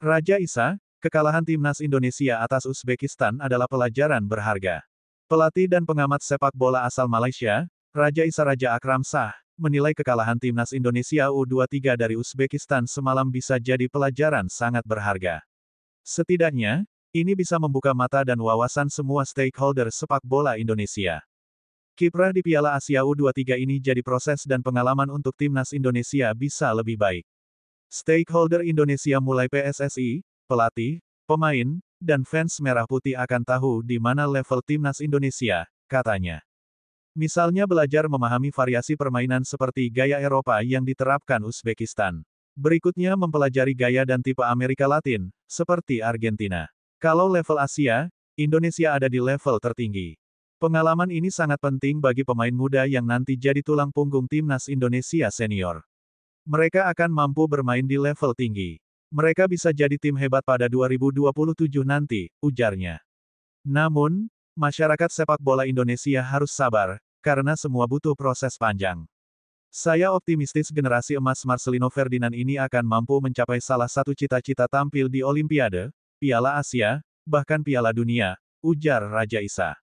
Raja Isa, kekalahan timnas Indonesia atas Uzbekistan adalah pelajaran berharga. Pelatih dan pengamat sepak bola asal Malaysia, Raja Isa Raja Akram Sah, menilai kekalahan timnas Indonesia U23 dari Uzbekistan semalam bisa jadi pelajaran sangat berharga. Setidaknya, ini bisa membuka mata dan wawasan semua stakeholder sepak bola Indonesia. Kiprah di Piala Asia U23 ini jadi proses dan pengalaman untuk timnas Indonesia bisa lebih baik. Stakeholder Indonesia mulai PSSI, pelatih, pemain, dan fans merah putih akan tahu di mana level timnas Indonesia, katanya. Misalnya belajar memahami variasi permainan seperti gaya Eropa yang diterapkan Uzbekistan. Berikutnya mempelajari gaya dan tipe Amerika Latin, seperti Argentina. Kalau level Asia, Indonesia ada di level tertinggi. Pengalaman ini sangat penting bagi pemain muda yang nanti jadi tulang punggung timnas Indonesia senior. Mereka akan mampu bermain di level tinggi. Mereka bisa jadi tim hebat pada 2027 nanti, ujarnya. Namun, masyarakat sepak bola Indonesia harus sabar, karena semua butuh proses panjang. Saya optimistis generasi emas Marcelino Ferdinand ini akan mampu mencapai salah satu cita-cita tampil di Olimpiade, Piala Asia, bahkan Piala Dunia, ujar Raja Isa.